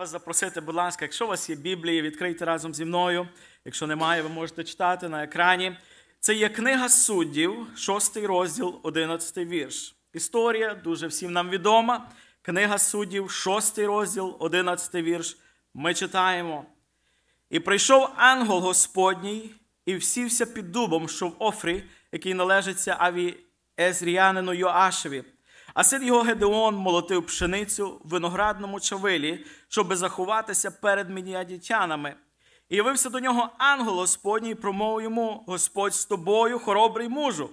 вас запросити, будь ласка, якщо у вас є Біблії, відкрийте разом зі мною. Якщо немає, ви можете читати на екрані. Це є книга суддів, 6 розділ, 11 вірш. Історія дуже всім нам відома. Книга суддів, 6 розділ, 11 вірш. Ми читаємо. І прийшов ангел Господній і всівся під дубом, що в Офрі, який належиться аві Езріянину Йоашеві. А син його Гедеон молотив пшеницю в виноградному чавилі, щоб заховатися перед мініадітянами. І явився до нього ангел Господній, і промовив йому Господь з тобою, хоробрий мужу.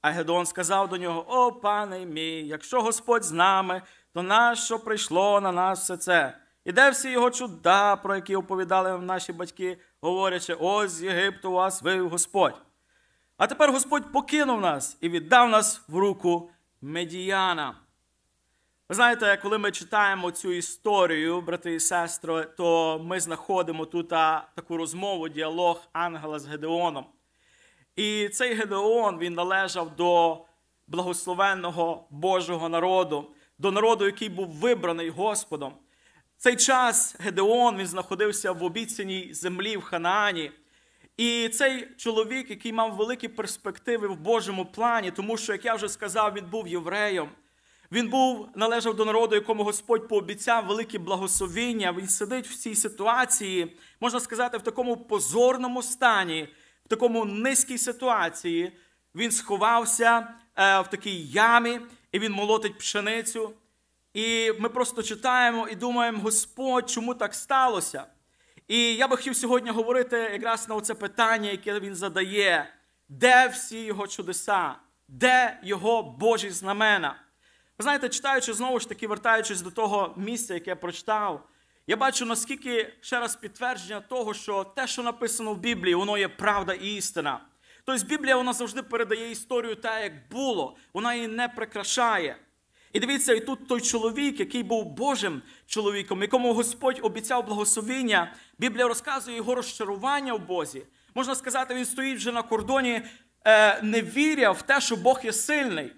А Гедеон сказав до нього: О, пане мій, якщо Господь з нами, то нащо прийшло на нас все це? І де всі його чуда, про які оповідали наші батьки, говорячи, ось з Єгипту вас вивів Господь. А тепер Господь покинув нас і віддав нас в руку Медіяна. Ви знаєте, коли ми читаємо цю історію, брати і сестри, то ми знаходимо тут таку розмову, діалог Ангела з Гедеоном. І цей Гедеон він належав до благословенного Божого народу, до народу, який був вибраний Господом. Цей час Гедеон він знаходився в обіцяній землі в Ханаані. І цей чоловік, який мав великі перспективи в Божому плані, тому що, як я вже сказав, він був євреєм. Він був належав до народу, якому Господь пообіцяв великі благословіння. Він сидить в цій ситуації, можна сказати, в такому позорному стані, в такому низькій ситуації. Він сховався е, в такій ямі, і він молотить пшеницю. І ми просто читаємо і думаємо, Господь, чому так сталося? І я би хотів сьогодні говорити якраз на це питання, яке він задає, де всі його чудеса, де його Божі знамена. Ви знаєте, читаючи знову ж таки, вертаючись до того місця, яке я прочитав, я бачу, наскільки ще раз підтвердження того, що те, що написано в Біблії, воно є правда і істина. Тобто Біблія вона завжди передає історію те, як було, вона її не прикрашає. І дивіться, і тут той чоловік, який був Божим чоловіком, якому Господь обіцяв благословіння, Біблія розказує його розчарування в Бозі. Можна сказати, він стоїть вже на кордоні е, не невіря в те, що Бог є сильний.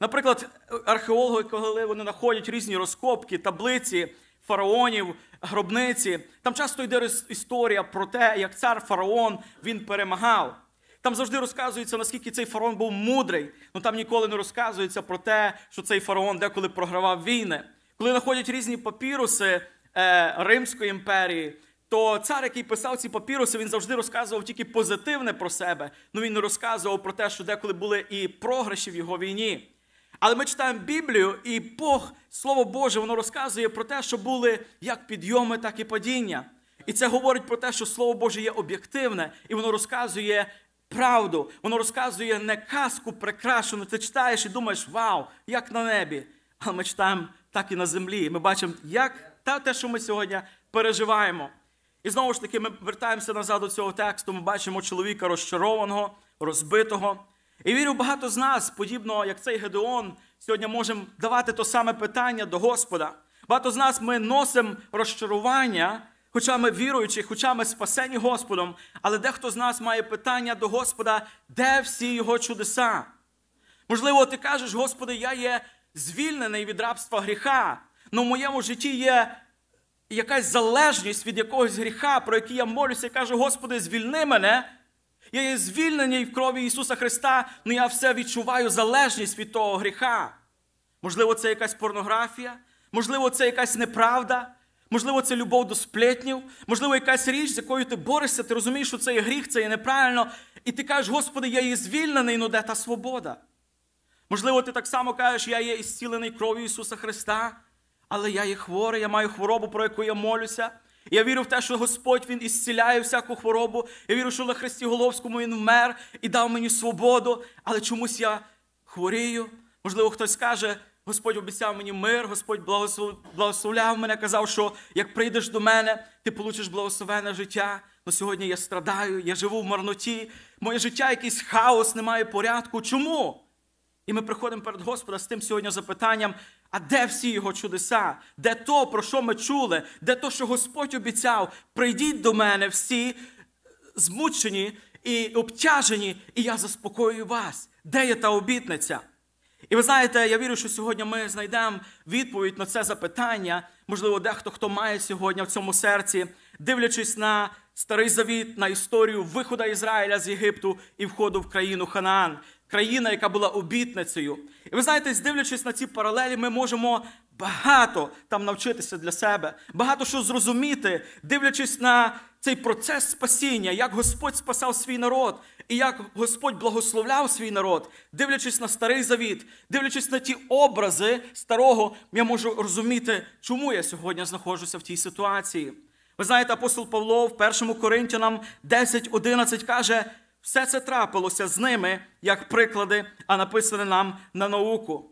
Наприклад, археологи, коли вони знаходять різні розкопки, таблиці фараонів, гробниці, там часто йде історія про те, як цар фараон він перемагав. Там завжди розказується, наскільки цей фараон був мудрий, але там ніколи не розказується про те, що цей фараон деколи програвав війни. Коли знаходять різні папіруси е, Римської імперії, то цар, який писав ці папіруси, він завжди розказував тільки позитивне про себе. Ну він не розказував про те, що деколи були і програші в його війні. Але ми читаємо Біблію, і Бог, Слово Боже, воно розказує про те, що були як підйоми, так і падіння. І це говорить про те, що Слово Боже є об'єктивне, і воно розказує правду, воно розказує не казку прикрашену. Ти читаєш і думаєш, вау, як на небі. Але ми читаємо так і на землі. Ми бачимо, як те, що ми сьогодні переживаємо. І знову ж таки, ми вертаємося назад до цього тексту, ми бачимо чоловіка розчарованого, розбитого. І вірю, багато з нас, подібно як цей Гедеон, сьогодні можемо давати то саме питання до Господа. Багато з нас ми носимо розчарування, хоча ми віруючі, хоча ми спасені Господом, але дехто з нас має питання до Господа, де всі його чудеса? Можливо, ти кажеш, Господи, я є звільнений від рабства гріха, але в моєму житті є якась залежність від якогось гріха, про який я молюся, і кажу, Господи, звільни мене. Я є звільнений в крові Ісуса Христа, але ну я все відчуваю залежність від того гріха. Можливо, це якась порнографія, можливо, це якась неправда, можливо, це любов до сплетнів, можливо, якась річ, з якою ти борешся, ти розумієш, що це є гріх, це є неправильно. І ти кажеш, Господи, я є звільнений, але ну де та свобода? Можливо, ти так само кажеш, я є ісцілений кров'ю Ісуса Христа. Але я є хворий, я маю хворобу, про яку я молюся. Я вірю в те, що Господь Він ісціляє всяку хворобу. Я вірю, що на Христі Головському Він вмер і дав мені свободу, але чомусь я хворію. Можливо, хтось скаже, Господь обіцяв мені мир, Господь благословляв мене, казав, що як прийдеш до мене, ти получиш благословене життя. Але сьогодні я страдаю, я живу в марноті, моє життя якийсь хаос, немає порядку. Чому? І ми приходимо перед Господом з тим сьогодні запитанням, а де всі його чудеса? Де то, про що ми чули, де то, що Господь обіцяв, прийдіть до мене всі змучені і обтяжені, і я заспокою вас. Де є та обітниця? І ви знаєте, я вірю, що сьогодні ми знайдемо відповідь на це запитання. Можливо, дехто хто має сьогодні в цьому серці, дивлячись на старий завіт, на історію виходу Ізраїля з Єгипту і входу в країну Ханаан країна, яка була обітницею. І ви знаєте, дивлячись на ці паралелі, ми можемо багато там навчитися для себе, багато що зрозуміти, дивлячись на цей процес спасіння, як Господь спасав свій народ, і як Господь благословляв свій народ, дивлячись на старий завіт, дивлячись на ті образи старого, я можу розуміти, чому я сьогодні знаходжуся в тій ситуації. Ви знаєте, апостол Павло в 1 Коринтянам 10.11 каже. Все це трапилося з ними як приклади, а написане нам на науку.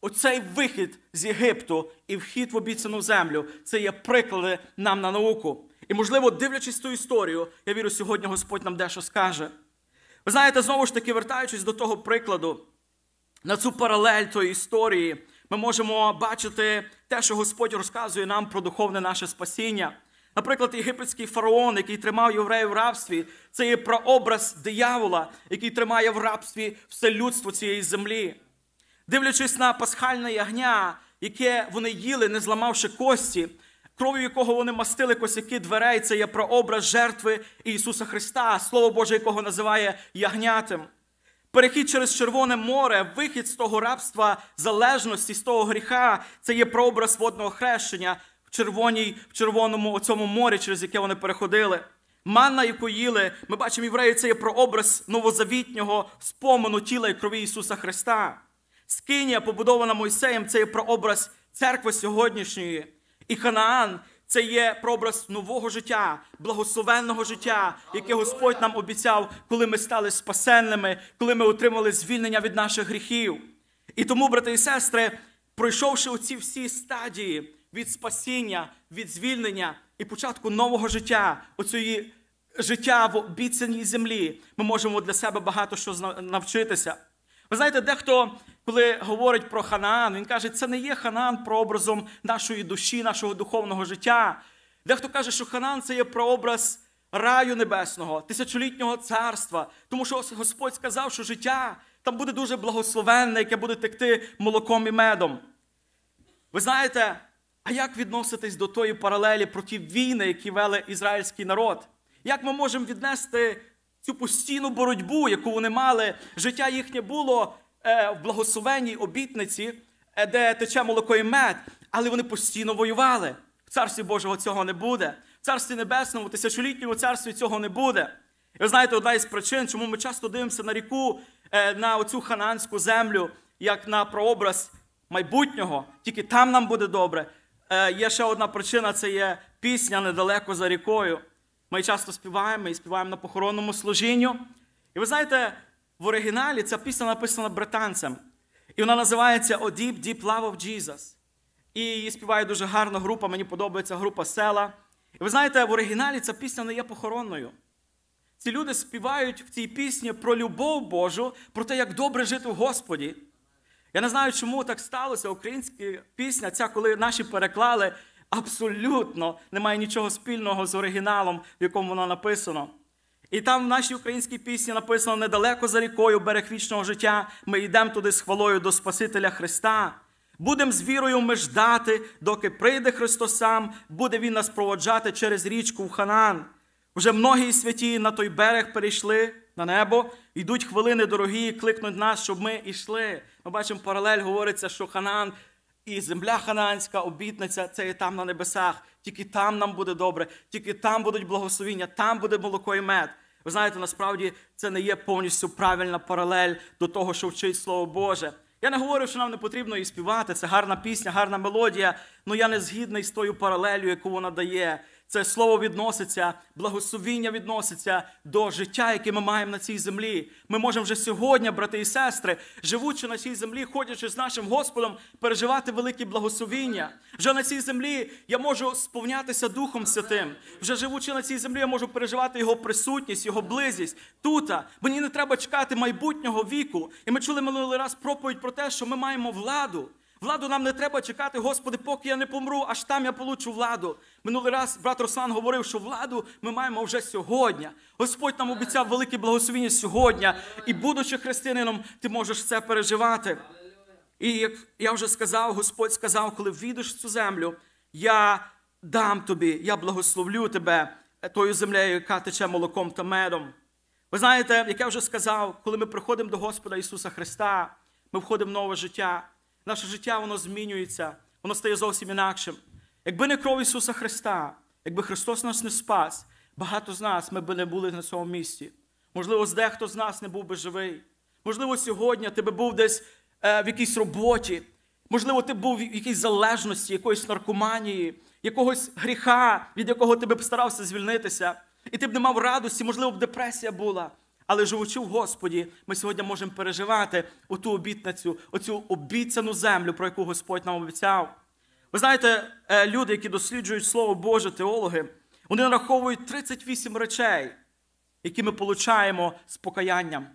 Оцей вихід з Єгипту і вхід в обіцяну землю це є приклади нам на науку. І, можливо, дивлячись ту історію, я вірю, сьогодні Господь нам дещо скаже. Ви знаєте, знову ж таки, вертаючись до того прикладу, на цю паралель тої історії, ми можемо бачити те, що Господь розказує нам про духовне наше спасіння. Наприклад, єгипетський фараон, який тримав євреїв в рабстві, це є прообраз диявола, який тримає в рабстві все людство цієї землі. Дивлячись на пасхальне ягня, яке вони їли, не зламавши кості, кров'ю якого вони мастили косяки дверей, це є прообраз жертви Ісуса Христа, Слово Боже, якого називає ягнятим. Перехід через Червоне море, вихід з того рабства залежності, з того гріха, це є прообраз водного хрещення червоній, в червоному цьому морі, через яке вони переходили. Манна, яку їли, ми бачимо євреї, це є прообраз новозавітнього спомену тіла і крові Ісуса Христа. Скинія, побудована Мойсеєм, це є прообраз церкви сьогоднішньої. І Ханаан це є прообраз нового життя, благословенного життя, яке Господь нам обіцяв, коли ми стали спасенними, коли ми отримали звільнення від наших гріхів. І тому, брати і сестри, пройшовши оці всі стадії, від спасіння, від звільнення і початку нового життя, оцієї життя в обіцяній землі, ми можемо для себе багато що навчитися. Ви знаєте, дехто, коли говорить про Ханаан, він каже, це не є Ханаан прообразом нашої душі, нашого духовного життя. Дехто каже, що Ханаан це є прообраз раю небесного, тисячолітнього царства, тому що Господь сказав, що життя там буде дуже благословенне, яке буде текти молоком і медом. Ви знаєте, а як відноситись до тої паралелі про ті війни, які вели ізраїльський народ? Як ми можемо віднести цю постійну боротьбу, яку вони мали? Життя їхнє було е, в благословенній обітниці, е, де тече молоко і мед, але вони постійно воювали. В царстві Божого цього не буде. В царстві небесному, тисячолітньому царстві цього не буде. І ви знаєте, одна із причин, чому ми часто дивимося на ріку, е, на оцю хананську землю, як на прообраз майбутнього, тільки там нам буде добре. Е, є ще одна причина це є пісня недалеко за рікою. Ми часто співаємо і співаємо на похоронному служінню. І ви знаєте, в оригіналі ця пісня написана британцем. І вона називається «O «Oh, Deep, Deep Love of Jesus». І її співає дуже гарна група, мені подобається група села. І ви знаєте, в оригіналі ця пісня не є похоронною. Ці люди співають в цій пісні про любов Божу, про те, як добре жити в Господі. Я не знаю, чому так сталося. Українська пісня, ця, коли наші переклали, абсолютно немає нічого спільного з оригіналом, в якому вона написано. І там в нашій українській пісні написано недалеко за рікою берег вічного життя. Ми йдемо туди з хвалою до Спасителя Христа. Будемо з вірою ми ждати, доки прийде Христос сам, буде Він нас проводжати через річку в Ханан. Уже многії святі на той берег перейшли на небо, йдуть хвилини дорогі, кликнуть нас, щоб ми йшли. Ми бачимо паралель, говориться, що Ханан і земля Хананська обітниця, це є там на небесах. Тільки там нам буде добре, тільки там будуть благословіння, там буде молоко і мед. Ви знаєте, насправді це не є повністю правильна паралель до того, що вчить Слово Боже. Я не говорю, що нам не потрібно її співати. Це гарна пісня, гарна мелодія. але я не згідний з тою паралелю, яку вона дає. Це слово відноситься, благословіння відноситься до життя, яке ми маємо на цій землі. Ми можемо вже сьогодні, брати і сестри, живучи на цій землі, ходячи з нашим Господом, переживати великі благословіння. Вже на цій землі я можу сповнятися Духом Святим. Вже живучи на цій землі, я можу переживати його присутність, його близість. Тут мені не треба чекати майбутнього віку. І ми чули минулий раз проповідь про те, що ми маємо владу. Владу нам не треба чекати, Господи, поки я не помру, аж там я получу владу. Минулий раз брат Руслан говорив, що владу ми маємо вже сьогодні. Господь нам обіцяв велике благословіння сьогодні. І, будучи християнином, ти можеш це переживати. І як я вже сказав, Господь сказав, коли війдеш в цю землю, я дам тобі, я благословлю тебе тою землею, яка тече молоком та медом. Ви знаєте, як я вже сказав, коли ми приходимо до Господа Ісуса Христа, ми входимо в нове життя наше життя воно змінюється, воно стає зовсім інакшим. Якби не кров Ісуса Христа, якби Христос нас не спас, багато з нас ми би не були на цьому місці. Можливо, з дехто з нас не був би живий. Можливо, сьогодні ти би був десь е, в якійсь роботі, можливо, ти був в якійсь залежності, якоїсь наркоманії, якогось гріха, від якого ти б старався звільнитися, і ти б не мав радості, можливо, б депресія була. Але живучи в Господі, ми сьогодні можемо переживати оту обітницю, оцю обіцяну землю, про яку Господь нам обіцяв. Ви знаєте, е, люди, які досліджують Слово Боже, теологи, вони нараховують 38 речей, які ми получаємо з покаянням.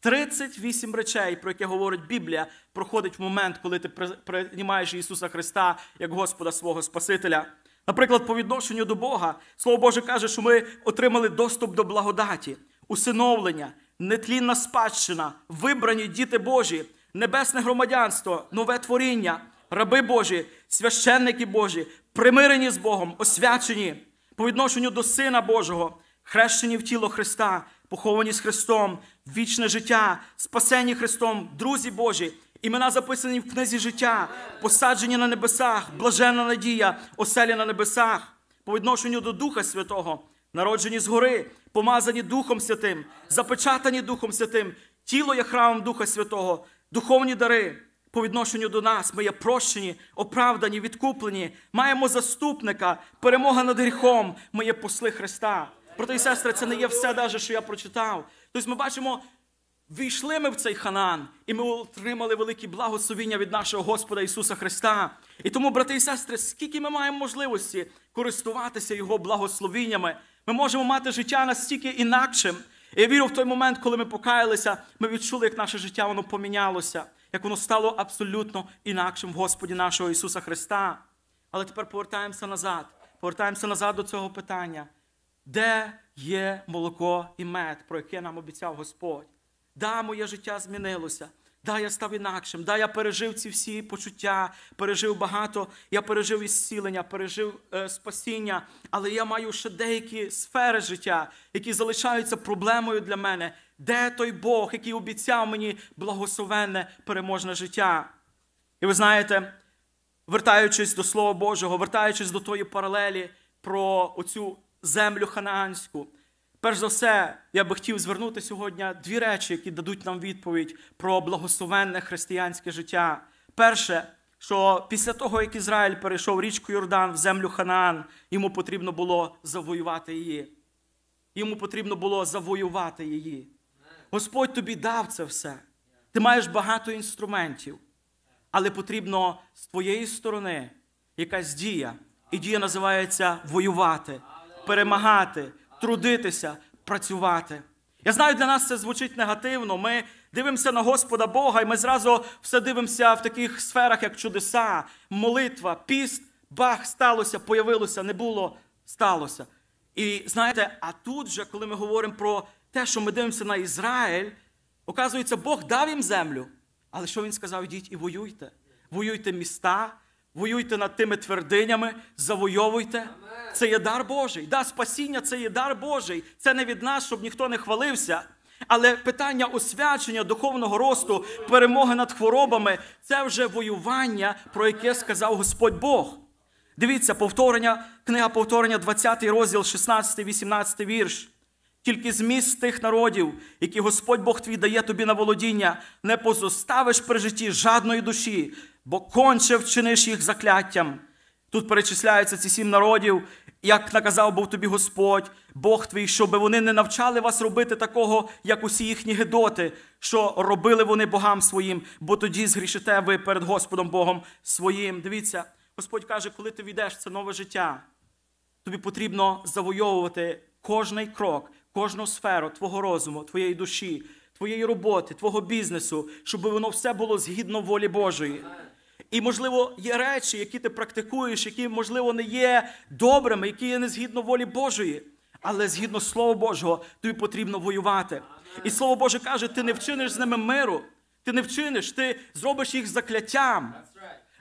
38 речей, про які говорить Біблія, проходить в момент, коли ти приймаєш Ісуса Христа як Господа свого Спасителя. Наприклад, по відношенню до Бога, Слово Боже каже, що ми отримали доступ до благодаті усиновлення, нетлінна спадщина, вибрані діти Божі, небесне громадянство, нове творіння, раби Божі, священники Божі, примирені з Богом, освячені по відношенню до Сина Божого, хрещені в тіло Христа, поховані з Христом, вічне життя, спасені Христом, друзі Божі. Імена записані в книзі життя, посаджені на небесах, блаженна надія, оселі на небесах, по відношенню до Духа Святого, народжені згори, помазані Духом Святим, запечатані Духом Святим, тіло є храмом Духа Святого, духовні дари по відношенню до нас. Ми є прощені, оправдані, відкуплені, маємо заступника, перемога над гріхом. Ми є посли Христа. Брати і сестри, це не є все, даже, що я прочитав. Тобто, ми бачимо. Війшли ми в цей ханан, і ми отримали великі благословіння від нашого Господа Ісуса Христа. І тому, брати і сестри, скільки ми маємо можливості користуватися Його благословіннями, ми можемо мати життя настільки інакшим. І я вірю в той момент, коли ми покаялися, ми відчули, як наше життя воно помінялося, як воно стало абсолютно інакшим в Господі нашого Ісуса Христа. Але тепер повертаємося назад. Повертаємося назад до цього питання. Де є молоко і мед, про яке нам обіцяв Господь? Да, моє життя змінилося. Да, я став інакшим, да, я пережив ці всі почуття, пережив багато, я пережив ісцілення, пережив е, спасіння, але я маю ще деякі сфери життя, які залишаються проблемою для мене. Де той Бог, який обіцяв мені благословенне переможне життя? І ви знаєте, вертаючись до Слова Божого, вертаючись до тої паралелі про оцю землю ханаанську. Перш за все, я би хотів звернути сьогодні дві речі, які дадуть нам відповідь про благословенне християнське життя. Перше, що після того, як Ізраїль перейшов річку Йордан в землю Ханаан, йому потрібно було завоювати її. Йому потрібно було завоювати її. Господь тобі дав це все. Ти маєш багато інструментів, але потрібно з твоєї сторони якась дія. І дія називається воювати, перемагати трудитися, працювати. Я знаю, для нас це звучить негативно. Ми дивимося на Господа Бога, і ми зразу все дивимося в таких сферах, як чудеса, молитва, піст, бах, сталося, появилося, не було, сталося. І знаєте, а тут же, коли ми говоримо про те, що ми дивимося на Ізраїль, оказується, Бог дав їм землю. Але що він сказав? Йдіть і воюйте. Воюйте міста, Воюйте над тими твердинями, завойовуйте. Це є дар Божий. Да, Спасіння це є дар Божий. Це не від нас, щоб ніхто не хвалився. Але питання освячення, духовного росту, перемоги над хворобами це вже воювання, про яке сказав Господь Бог. Дивіться, повторення, книга повторення, 20 розділ, 16, 18 вірш тільки зміст тих народів, які Господь Бог твій дає тобі на володіння, не позоставиш при житті жадної душі, бо конче вчиниш їх закляттям. Тут перечисляються ці сім народів, як наказав був тобі Господь, Бог твій, щоб вони не навчали вас робити такого, як усі їхні гедоти, що робили вони богам своїм, бо тоді згрішите ви перед Господом Богом своїм. Дивіться, Господь каже, коли ти війдеш в це нове життя, тобі потрібно завойовувати кожний крок кожну сферу твого розуму, твоєї душі, твоєї роботи, твого бізнесу, щоб воно все було згідно волі Божої. І, можливо, є речі, які ти практикуєш, які, можливо, не є добрими, які є не згідно волі Божої. Але згідно Слова Божого, тобі потрібно воювати. І Слово Боже каже, ти не вчиниш з ними миру, ти не вчиниш, ти зробиш їх закляттям.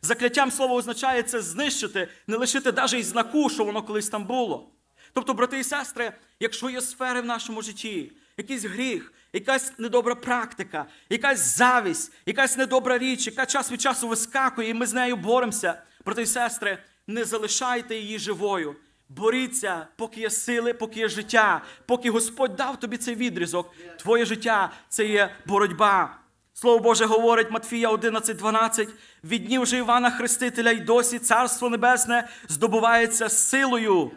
Закляттям слово означає це знищити, не лишити навіть і знаку, що воно колись там було. Тобто, брати і сестри, якщо є сфери в нашому житті, якийсь гріх, якась недобра практика, якась завість, якась недобра річ, яка час від часу вискакує, і ми з нею боремося, брати і сестри, не залишайте її живою. Боріться, поки є сили, поки є життя, поки Господь дав тобі цей відрізок. Твоє життя це є боротьба. Слово Боже говорить Матфія 11, 12. Від днів же Івана Хрестителя й досі Царство Небесне здобувається силою.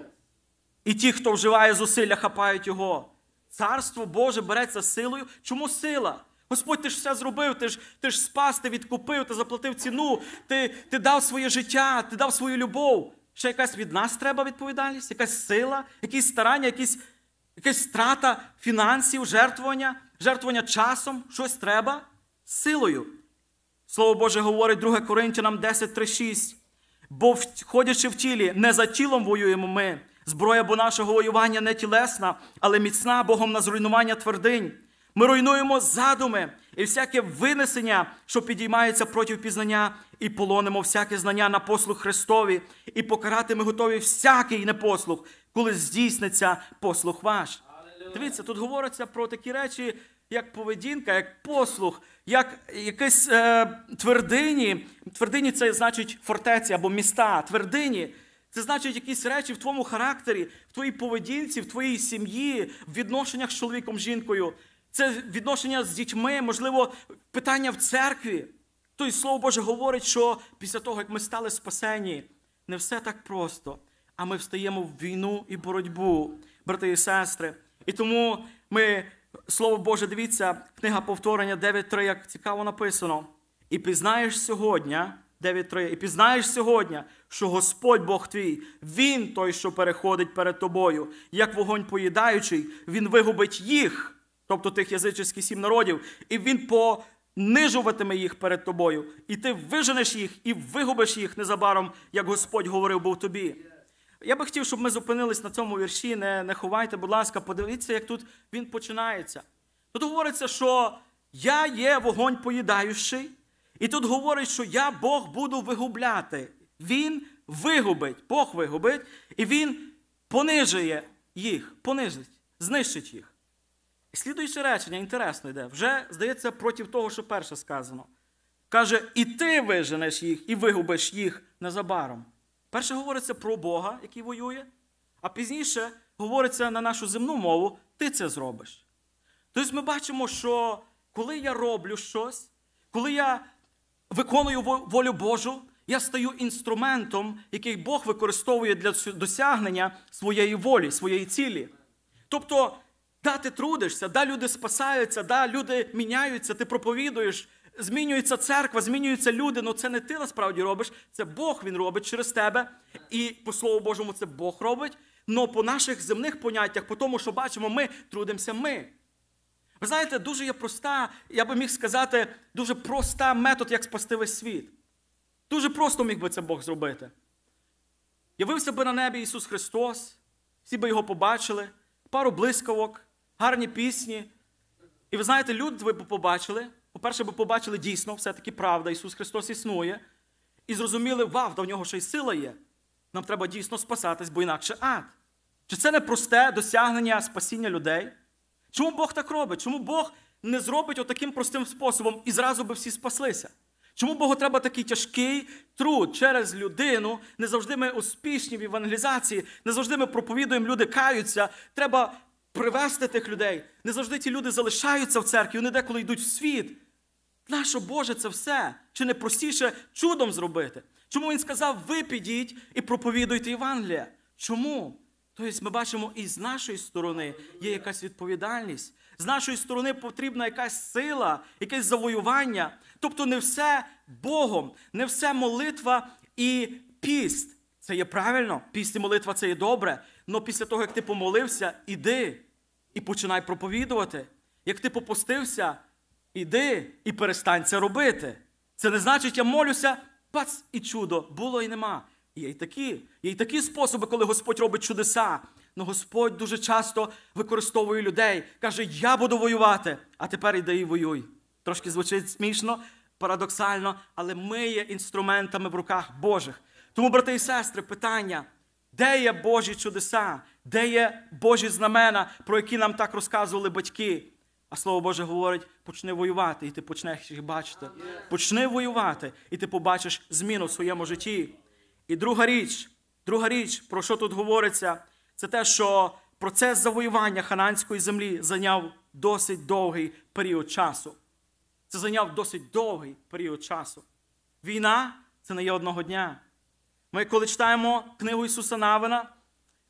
І ті, хто вживає зусилля, хапають його. Царство Боже береться силою. Чому сила? Господь ти ж все зробив, ти ж ти ж спас, ти відкупив, ти заплатив ціну, ти, ти дав своє життя, ти дав свою любов. Ще якась від нас треба відповідальність, якась сила, якісь старання, якісь, якась страта фінансів, жертвування, жертвування часом, щось треба силою. Слово Боже говорить 2 Коринтянам 10, 3, 6. Бо, входячи в тілі, не за тілом воюємо ми. Зброя бо нашого воювання не тілесна, але міцна Богом на зруйнування твердинь. Ми руйнуємо задуми і всяке винесення, що підіймається проти пізнання, і полонимо всяке знання на послуг Христові, і покарати ми готові всякий непослух, коли здійсниться послух ваш. Дивіться, тут говориться про такі речі, як поведінка, як послух, як якісь е, твердині. Твердині це значить фортеці або міста, твердині. Це значить якісь речі в твоєму характері, в твоїй поведінці, в твоїй сім'ї, в відношеннях з чоловіком, жінкою. Це відношення з дітьми, можливо, питання в церкві. Тобто, Слово Боже говорить, що після того, як ми стали спасені, не все так просто, а ми встаємо в війну і боротьбу, брати і сестри. І тому ми, Слово Боже, дивіться, книга повторення 9.3, як цікаво написано. І пізнаєш сьогодні, 9.3. І пізнаєш сьогодні, що Господь Бог твій, Він той, що переходить перед тобою, як вогонь поїдаючий, Він вигубить їх, тобто тих язичних сім народів, і Він понижуватиме їх перед тобою. І ти виженеш їх і вигубиш їх незабаром, як Господь говорив був тобі. Я би хотів, щоб ми зупинились на цьому вірші. Не, не ховайте, будь ласка, подивіться, як тут він починається. Тут говориться, що я є вогонь поїдаючий. І тут говорить, що я Бог буду вигубляти. Він вигубить, Бог вигубить, і Він понижує їх, понижить, знищить їх. І слідуюче речення, інтересно йде, вже здається проти того, що перше сказано. Каже, і ти виженеш їх, і вигубиш їх незабаром. Перше говориться про Бога, який воює, а пізніше говориться на нашу земну мову, ти це зробиш. Тобто ми бачимо, що коли я роблю щось, коли я виконую волю Божу, я стаю інструментом, який Бог використовує для досягнення своєї волі, своєї цілі. Тобто, да, ти трудишся, да, люди спасаються, да, люди міняються, ти проповідуєш, змінюється церква, змінюються люди. але ну, це не ти насправді робиш, це Бог Він робить через тебе. І по Слову Божому, це Бог робить. Но по наших земних поняттях, по тому, що бачимо, ми трудимося ми. Ви знаєте, дуже є проста, я би міг сказати, дуже проста метод, як спасти весь світ. Дуже просто міг би це Бог зробити. Явився би на небі Ісус Христос, всі би його побачили, пару блискавок, гарні пісні. І ви знаєте, люди би побачили. По-перше, би побачили дійсно, все-таки правда, Ісус Христос існує. І зрозуміли, вав, да в нього ще й сила є. Нам треба дійсно спасатись, бо інакше ад. Чи це не просте досягнення спасіння людей? Чому Бог так робить? Чому Бог не зробить отаким простим способом і зразу би всі спаслися? Чому Богу треба такий тяжкий труд через людину? Не завжди ми успішні в евангелізації, не завжди ми проповідуємо, люди каються. Треба привести тих людей. Не завжди ті люди залишаються в церкві, вони деколи йдуть в світ. Нащо Боже це все? Чи не простіше чудом зробити? Чому Він сказав, ви підіть і проповідуйте Євангелія? Чому? Тобто ми бачимо, і з нашої сторони є якась відповідальність, з нашої сторони потрібна якась сила, якесь завоювання. Тобто, не все Богом, не все молитва і піст. Це є правильно, піст і молитва це є добре. але після того, як ти помолився, іди і починай проповідувати. Як ти попустився, іди і перестань це робити. Це не значить, я молюся, пац, і чудо було і нема. Є і такі, є і такі способи, коли Господь робить чудеса. Но ну, Господь дуже часто використовує людей, каже, я буду воювати, а тепер йди і воюй. Трошки звучить смішно, парадоксально, але ми є інструментами в руках Божих. Тому, брати і сестри, питання, де є Божі чудеса, де є Божі знамена, про які нам так розказували батьки? А слово Боже говорить: почни воювати, і ти почнеш їх бачити. Почни воювати, і ти побачиш зміну в своєму житті. І друга річ, друга річ, про що тут говориться, це те, що процес завоювання хананської землі зайняв досить довгий період часу. Це зайняв досить довгий період часу. Війна це не є одного дня. Ми, коли читаємо книгу Ісуса Навина,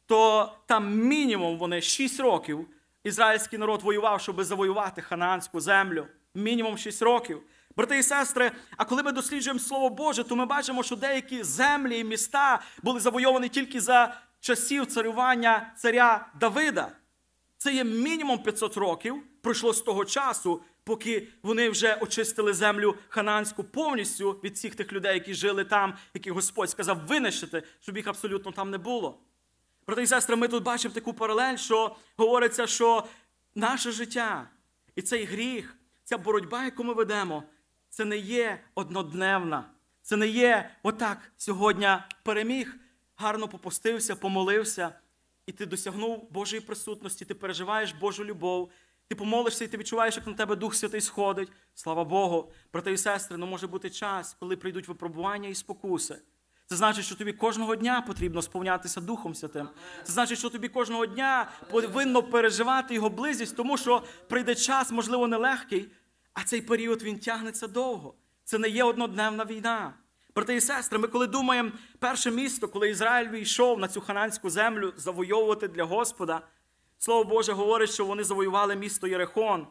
то там мінімум вони 6 років ізраїльський народ воював, щоб завоювати хананську землю. Мінімум 6 років. Брати і сестри, а коли ми досліджуємо Слово Боже, то ми бачимо, що деякі землі і міста були завойовані тільки за часів царювання царя Давида. Це є мінімум 500 років, пройшло з того часу, поки вони вже очистили землю хананську повністю від всіх тих людей, які жили там, які Господь сказав винищити, щоб їх абсолютно там не було. Брати і сестри, ми тут бачимо таку паралель, що говориться, що наше життя і цей гріх, ця боротьба, яку ми ведемо це не є однодневна, це не є отак сьогодні переміг, гарно попустився, помолився, і ти досягнув Божої присутності, ти переживаєш Божу любов, ти помолишся і ти відчуваєш, як на тебе Дух Святий сходить. Слава Богу, брата і сестри, ну може бути час, коли прийдуть випробування і спокуси. Це значить, що тобі кожного дня потрібно сповнятися Духом Святим. Це значить, що тобі кожного дня повинно переживати його близість, тому що прийде час, можливо, нелегкий, а цей період він тягнеться довго. Це не є однодневна війна. Брати і сестри, ми коли думаємо, перше місто, коли Ізраїль війшов на цю хананську землю завойовувати для Господа, слово Боже говорить, що вони завоювали місто Єрихон.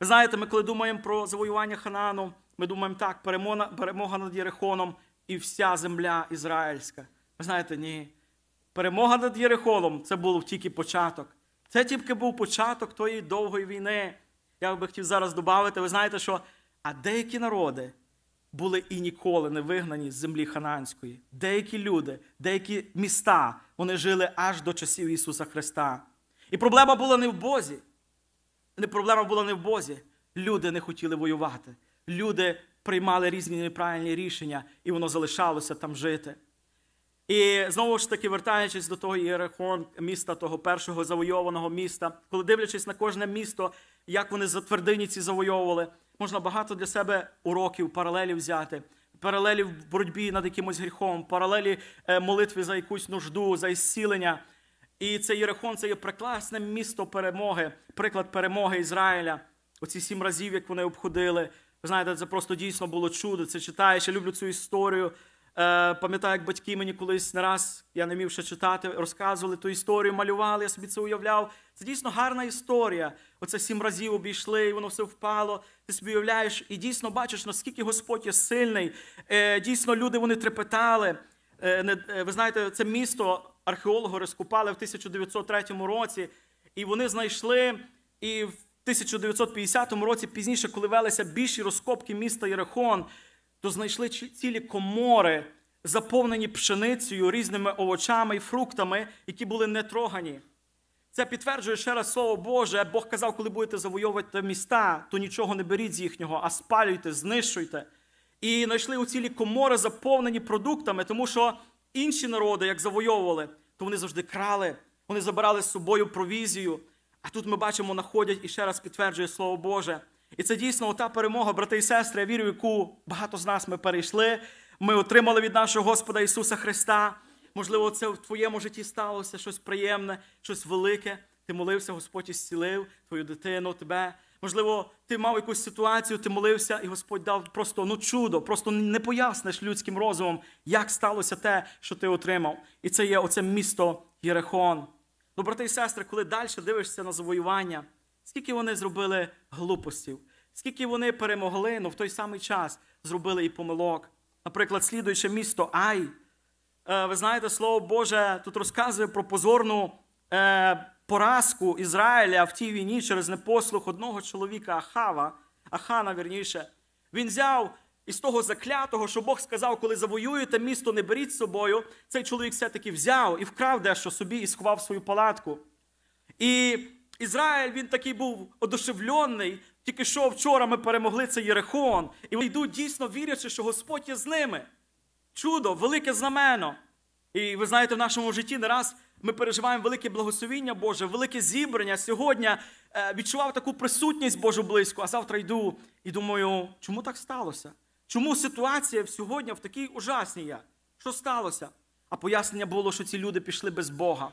Ви знаєте, ми коли думаємо про завоювання Ханану, ми думаємо так, перемога над Єрихоном і вся земля ізраїльська. Ви знаєте, ні. Перемога над Єрихоном це був тільки початок. Це тільки був початок тої довгої війни я би хотів зараз додати, ви знаєте, що а деякі народи були і ніколи не вигнані з землі Хананської. Деякі люди, деякі міста вони жили аж до часів Ісуса Христа. І проблема була не в Бозі. Не Проблема була не в Бозі. Люди не хотіли воювати. Люди приймали різні неправильні рішення, і воно залишалося там жити. І знову ж таки, вертаючись до того Єрехон, міста, того першого завойованого міста, коли дивлячись на кожне місто, як вони за твердині ці завойовували. Можна багато для себе уроків, паралелів взяти, паралелі в боротьбі над якимось гріхом, паралелі е, молитви за якусь нужду, за ісцілення. І цей Єрихон, це є прекрасне місто перемоги, приклад перемоги Ізраїля. Оці сім разів, як вони обходили. Ви знаєте, це просто дійсно було чудо. Це читаєш. Я люблю цю історію. Е, пам'ятаю, як батьки мені колись не раз, я не вмів ще читати, розказували ту історію, малювали, я собі це уявляв. Це дійсно гарна історія. Оце сім разів обійшли, і воно все впало. Ти собі уявляєш і дійсно бачиш, наскільки Господь є сильний. Е, дійсно, люди вони трепетали. Е, ви знаєте, це місто археологи розкупали в 1903 році, і вони знайшли. і в 1950 році пізніше, коли велися більші розкопки міста Єрехон, то знайшли цілі комори, заповнені пшеницею, різними овочами і фруктами, які були не трогані. Це підтверджує ще раз слово Боже. Бог казав, коли будете завойовувати міста, то нічого не беріть з їхнього, а спалюйте, знищуйте. І знайшли у цілі комори, заповнені продуктами, тому що інші народи, як завойовували, то вони завжди крали, вони забирали з собою провізію. А тут ми бачимо, знаходять і ще раз підтверджує слово Боже. І це дійсно та перемога, брати і сестри, я вірю, яку багато з нас ми перейшли. Ми отримали від нашого Господа Ісуса Христа. Можливо, це в твоєму житті сталося щось приємне, щось велике. Ти молився, Господь ісцілив твою дитину, тебе. Можливо, ти мав якусь ситуацію, ти молився, і Господь дав просто ну чудо, просто не поясниш людським розумом, як сталося те, що ти отримав. І це є оце місто Єрехон. Ну, брати і сестри, коли далі дивишся на завоювання скільки вони зробили глупостів, скільки вони перемогли, але ну, в той самий час зробили і помилок. Наприклад, слідуючи місто Ай. Е, ви знаєте, слово Боже тут розказує про позорну е, поразку Ізраїля в тій війні через непослух одного чоловіка Ахава, Ахана, вірніше. Він взяв із того заклятого, що Бог сказав, коли завоюєте місто, не беріть з собою. Цей чоловік все-таки взяв і вкрав дещо собі і сховав свою палатку. І Ізраїль він такий був одушевлений. Тільки що вчора ми перемогли цей Єрихон. І вони йдуть дійсно вірячи, що Господь є з ними. Чудо, велике знамено. І ви знаєте, в нашому житті не раз ми переживаємо велике благословіння Боже, велике зібрання. Сьогодні е, відчував таку присутність Божу близько, а завтра йду і думаю, чому так сталося? Чому ситуація сьогодні в такій ужасній? Я? Що сталося? А пояснення було, що ці люди пішли без Бога.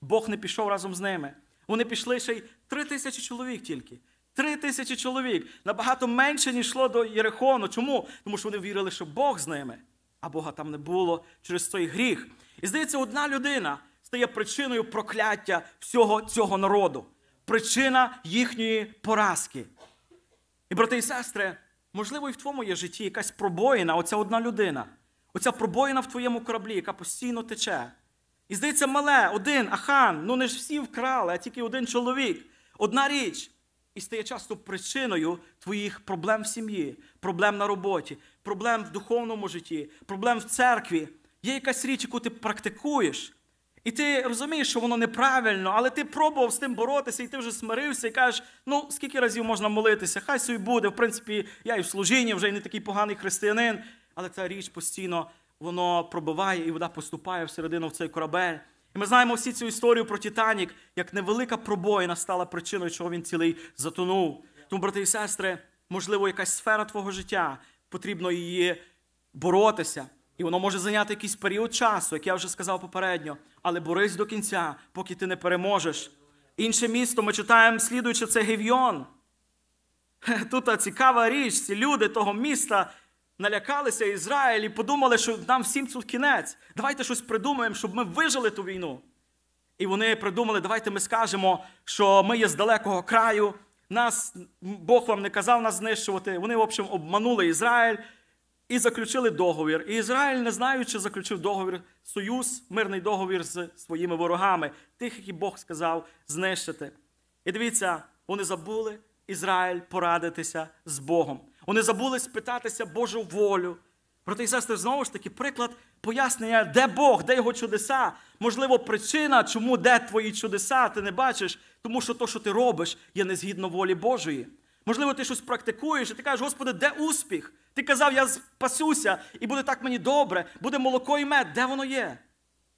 Бог не пішов разом з ними. Вони пішли ще й три тисячі чоловік тільки. Три тисячі чоловік. Набагато менше, ніж йшло до Єрихону. Чому? Тому що вони вірили, що Бог з ними, а Бога там не було через той гріх. І здається, одна людина стає причиною прокляття всього цього народу, причина їхньої поразки. І, брати і сестри, можливо, і в твоєму є житті якась пробоїна, оця одна людина, оця пробоїна в твоєму кораблі, яка постійно тече. І здається, мале, один, ахан, ну не ж всі вкрали, а тільки один чоловік. Одна річ. І стає часто причиною твоїх проблем в сім'ї, проблем на роботі, проблем в духовному житті, проблем в церкві. Є якась річ, яку ти практикуєш. І ти розумієш, що воно неправильно, але ти пробував з тим боротися, і ти вже смирився і кажеш, ну скільки разів можна молитися, хай собі буде. В принципі, я і в служінні вже і не такий поганий християнин, але ця річ постійно воно пробиває і вода поступає всередину в цей корабель. І ми знаємо всі цю історію про Титанік, як невелика пробоїна стала причиною, чого він цілий затонув. Тому, брати і сестри, можливо, якась сфера твого життя, потрібно її боротися. І воно може зайняти якийсь період часу, як я вже сказав попередньо, але борись до кінця, поки ти не переможеш. Інше місто ми читаємо, слідуючи, це Гев'йон. Тут цікава річ, ці люди того міста налякалися Ізраїль і подумали, що нам всім тут кінець. Давайте щось придумаємо, щоб ми вижили ту війну. І вони придумали, давайте ми скажемо, що ми є з далекого краю. Нас Бог вам не казав нас знищувати. Вони, в общем, обманули Ізраїль і заключили договір. І Ізраїль, не знаючи, заключив договір, союз, мирний договір з своїми ворогами, тих, які Бог сказав знищити. І дивіться, вони забули Ізраїль порадитися з Богом. Вони забули спитатися Божу волю. Проте і сестри, знову ж таки, приклад пояснення, де Бог, де його чудеса. Можливо, причина, чому де твої чудеса, ти не бачиш, тому що то, що ти робиш, є незгідно волі Божої. Можливо, ти щось практикуєш, і ти кажеш, Господи, де успіх? Ти казав, я спасуся, і буде так мені добре, буде молоко і мед, де воно є?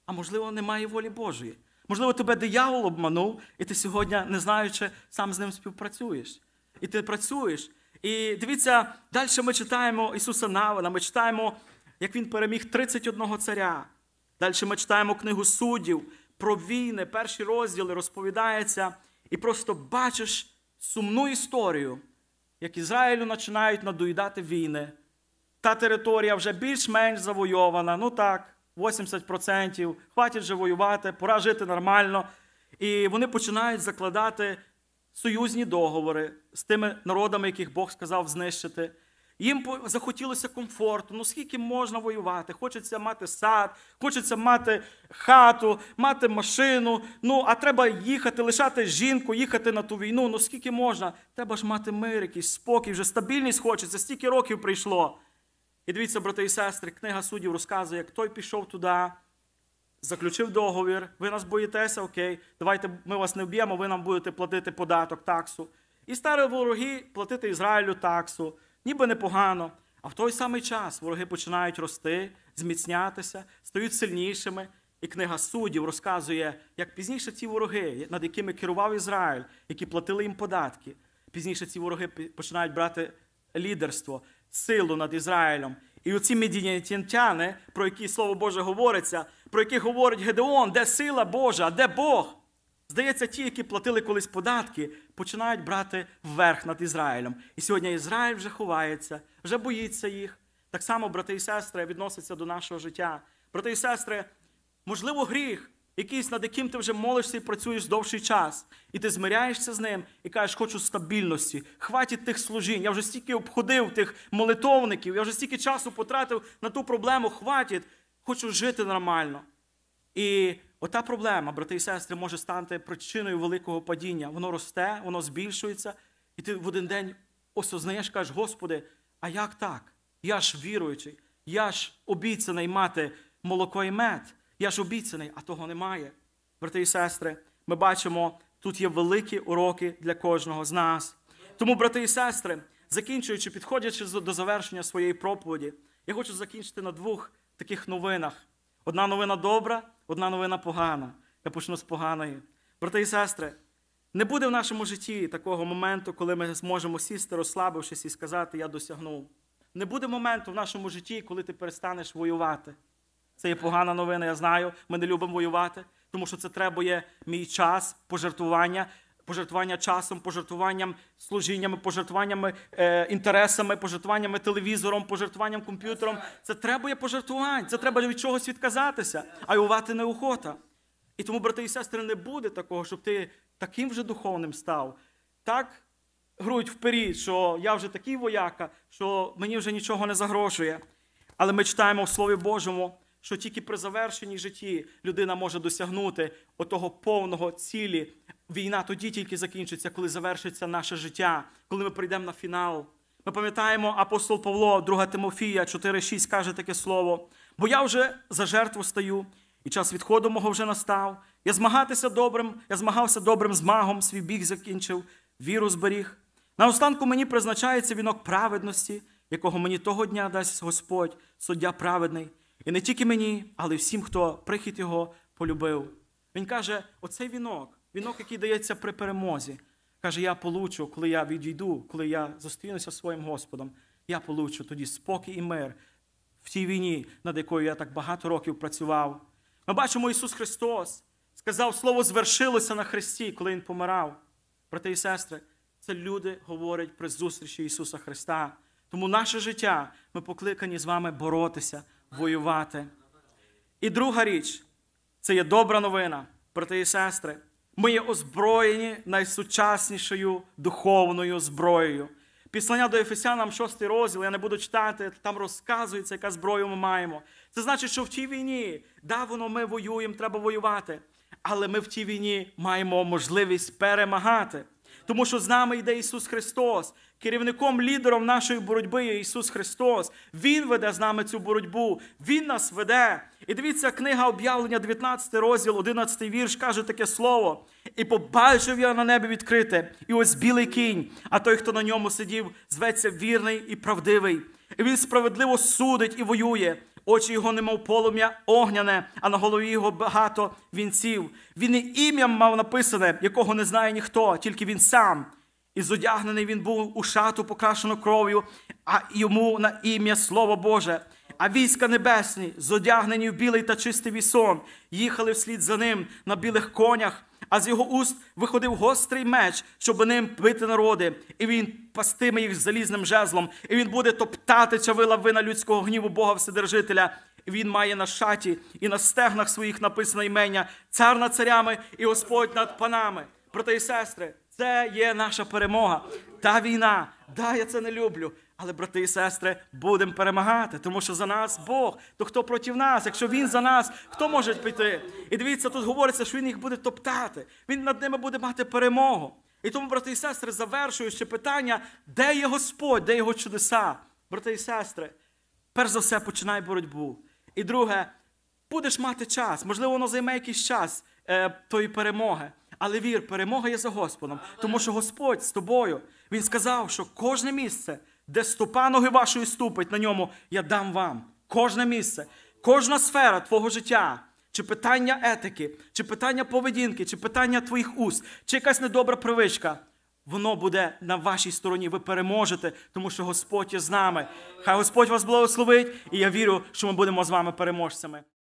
А можливо, немає волі Божої. Можливо, тебе диявол обманув, і ти сьогодні, не знаючи, сам з ним співпрацюєш. І ти працюєш, і дивіться, далі ми читаємо Ісуса Навина, ми читаємо, як Він переміг 31 царя. Далі ми читаємо книгу суддів, про війни, перші розділи розповідається. І просто бачиш сумну історію, як Ізраїлю починають надоїдати війни. Та територія вже більш-менш завойована. Ну так, 80%, хватить же воювати, пора жити нормально. І вони починають закладати союзні договори з тими народами, яких Бог сказав знищити. Їм захотілося комфорту, ну скільки можна воювати, хочеться мати сад, хочеться мати хату, мати машину. Ну, а треба їхати, лишати жінку, їхати на ту війну. Ну скільки можна? Треба ж мати мир, якийсь спокій, вже стабільність хочеться, стільки років прийшло. І дивіться, брати і сестри, книга суддів розказує, як той пішов туди, заключив договір, ви нас боїтеся, окей, давайте ми вас не вб'ємо, ви нам будете платити податок, таксу. І стали вороги платити Ізраїлю таксу, ніби непогано. А в той самий час вороги починають рости, зміцнятися, стають сильнішими. І книга суддів розказує, як пізніше ці вороги, над якими керував Ізраїль, які платили їм податки. Пізніше ці вороги починають брати лідерство, силу над Ізраїлем. І оці медіянтяни, про які слово Боже говориться, про які говорить Гедеон, де сила Божа, де Бог. Здається, ті, які платили колись податки, починають брати верх над Ізраїлем. І сьогодні Ізраїль вже ховається, вже боїться їх. Так само, брати і сестри, відносяться до нашого життя. Брати і сестри, можливо, гріх, якийсь, над яким ти вже молишся і працюєш довший час, і ти змиряєшся з ним і кажеш, хочу стабільності, хватить тих служінь. Я вже стільки обходив тих молитовників, я вже стільки часу потратив на ту проблему, хватить хочу жити нормально. І ота проблема, брати і сестри, може стати причиною великого падіння. Воно росте, воно збільшується, і ти в один день осознаєш, кажеш, Господи, а як так? Я ж віруючий, я ж обіцяний мати молоко і мед. Я ж обіцяний, а того немає. Брати і сестри, ми бачимо, тут є великі уроки для кожного з нас. Тому, брати і сестри, закінчуючи, підходячи до завершення своєї проповіді, я хочу закінчити на двох таких новинах. Одна новина добра, одна новина погана. Я почну з поганої. Брати і сестри, не буде в нашому житті такого моменту, коли ми зможемо сісти, розслабившись і сказати, я досягнув. Не буде моменту в нашому житті, коли ти перестанеш воювати. Це є погана новина, я знаю. Ми не любимо воювати, тому що це треба мій час, пожертвування, пожертвування часом, пожертвуванням служіннями, пожертвуваннями е, інтересами, пожертвуваннями телевізором, пожертвуванням комп'ютером. Це треба є пожертвувань, це треба від чогось відказатися, а ювати неохота. І тому, брати і сестри, не буде такого, щоб ти таким вже духовним став. Так грудь вперед, що я вже такий вояка, що мені вже нічого не загрожує. Але ми читаємо в Слові Божому, що тільки при завершенні житті людина може досягнути отого повного цілі війна тоді тільки закінчиться, коли завершиться наше життя, коли ми прийдемо на фінал. Ми пам'ятаємо апостол Павло, 2 Тимофія, 4,6 каже таке слово. Бо я вже за жертву стаю, і час відходу мого вже настав. Я змагатися добрим, я змагався добрим змагом, свій біг закінчив, віру зберіг. Наостанку мені призначається вінок праведності, якого мені того дня дасть Господь, суддя праведний. І не тільки мені, але й всім, хто прихід його полюбив. Він каже: оцей вінок, Вінок, який дається при перемозі. Каже, я получу, коли я відійду, коли я зустрінуся з своїм Господом, я получу тоді спокій і мир в тій війні, над якою я так багато років працював. Ми бачимо, Ісус Христос сказав, Слово звершилося на Христі, коли Він помирав. Брати і сестри, це люди говорять при зустрічі Ісуса Христа. Тому наше життя ми покликані з вами боротися, воювати. І друга річ це є добра новина, брати і сестри. Ми є озброєні найсучаснішою духовною зброєю. Післання до Ефесянам, 6 розділ, я не буду читати, там розказується, яка зброю ми маємо. Це значить, що в тій війні, давно ми воюємо, треба воювати. Але ми в тій війні маємо можливість перемагати тому що з нами йде Ісус Христос. Керівником лідером нашої боротьби є Ісус Христос. Він веде з нами цю боротьбу, Він нас веде. І дивіться, книга об'явлення, 19 розділ, 11 вірш, каже таке слово. І побачив я на небі відкрите, і ось білий кінь, а той, хто на ньому сидів, зветься вірний і правдивий. І Він справедливо судить і воює очі його, немов полум'я огняне, а на голові його багато вінців. Він і ім'ям мав написане, якого не знає ніхто, тільки він сам. І зодягнений він був у шату, покрашену кров'ю, а йому на ім'я Слово Боже. А війська небесні, зодягнені в білий та чистий вісон, їхали вслід за ним на білих конях а з його уст виходив гострий меч, щоб ним бити народи, і він пастиме їх залізним жезлом, і він буде топтати чавила вина людського гніву Бога Вседержителя. І він має на шаті і на стегнах своїх написано імення, цар над царями і Господь над панами. Проте і сестри, це є наша перемога. Та війна, да, я це не люблю. Але, брати і сестри, будемо перемагати, тому що за нас Бог, то хто проти нас? Якщо Він за нас, хто може піти? І дивіться, тут говориться, що Він їх буде топтати. Він над ними буде мати перемогу. І тому, брати і сестри, завершую ще питання, де є Господь, де його чудеса? Брати і сестри, перш за все, починай боротьбу. І друге, будеш мати час, можливо, воно займе якийсь час е, тої перемоги. Але вір, перемога є за Господом, тому що Господь з тобою. Він сказав, що кожне місце де ступа ноги вашої ступить на ньому, я дам вам кожне місце, кожна сфера твого життя, чи питання етики, чи питання поведінки, чи питання твоїх уст, чи якась недобра привичка. Воно буде на вашій стороні. Ви переможете, тому що Господь є з нами. Хай Господь вас благословить, і я вірю, що ми будемо з вами переможцями.